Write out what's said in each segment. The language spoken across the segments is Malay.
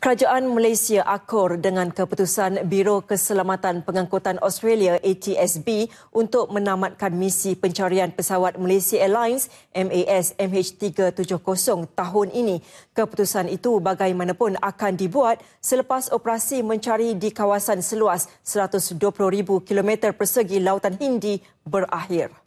Kerajaan Malaysia akur dengan keputusan Biro Keselamatan Pengangkutan Australia ATSB untuk menamatkan misi pencarian pesawat Malaysia Airlines MAS MH370 tahun ini. Keputusan itu bagaimanapun akan dibuat selepas operasi mencari di kawasan seluas 120,000 km persegi lautan Hindi berakhir.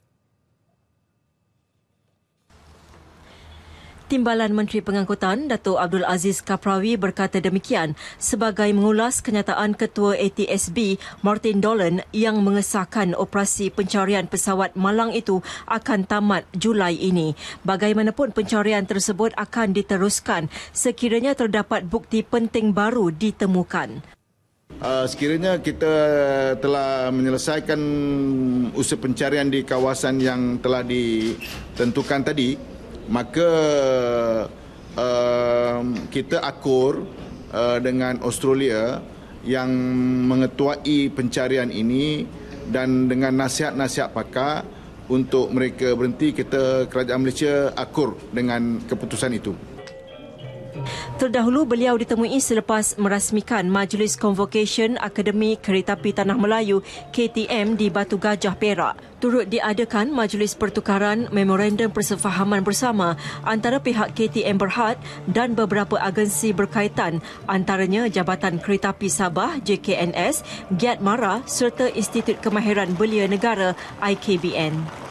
Timbalan Menteri Pengangkutan Datuk Abdul Aziz Kaprawi berkata demikian sebagai mengulas kenyataan Ketua ATSB Martin Dolan yang mengesahkan operasi pencarian pesawat malang itu akan tamat Julai ini. Bagaimanapun pencarian tersebut akan diteruskan sekiranya terdapat bukti penting baru ditemukan. Ah, sekiranya kita telah menyelesaikan usaha pencarian di kawasan yang telah ditentukan tadi, maka uh, kita akur uh, dengan Australia yang mengetuai pencarian ini dan dengan nasihat-nasihat pakar untuk mereka berhenti kita kerajaan Malaysia akur dengan keputusan itu Terdahulu beliau ditemui selepas merasmikan Majlis Convocation Akademi Kereta Api Tanah Melayu KTM di Batu Gajah Perak. Turut diadakan Majlis Pertukaran Memorandum Persefahaman Bersama antara pihak KTM Berhad dan beberapa agensi berkaitan antaranya Jabatan Kereta Api Sabah JKNS, Giat Mara serta Institut Kemahiran Belia Negara IKBN.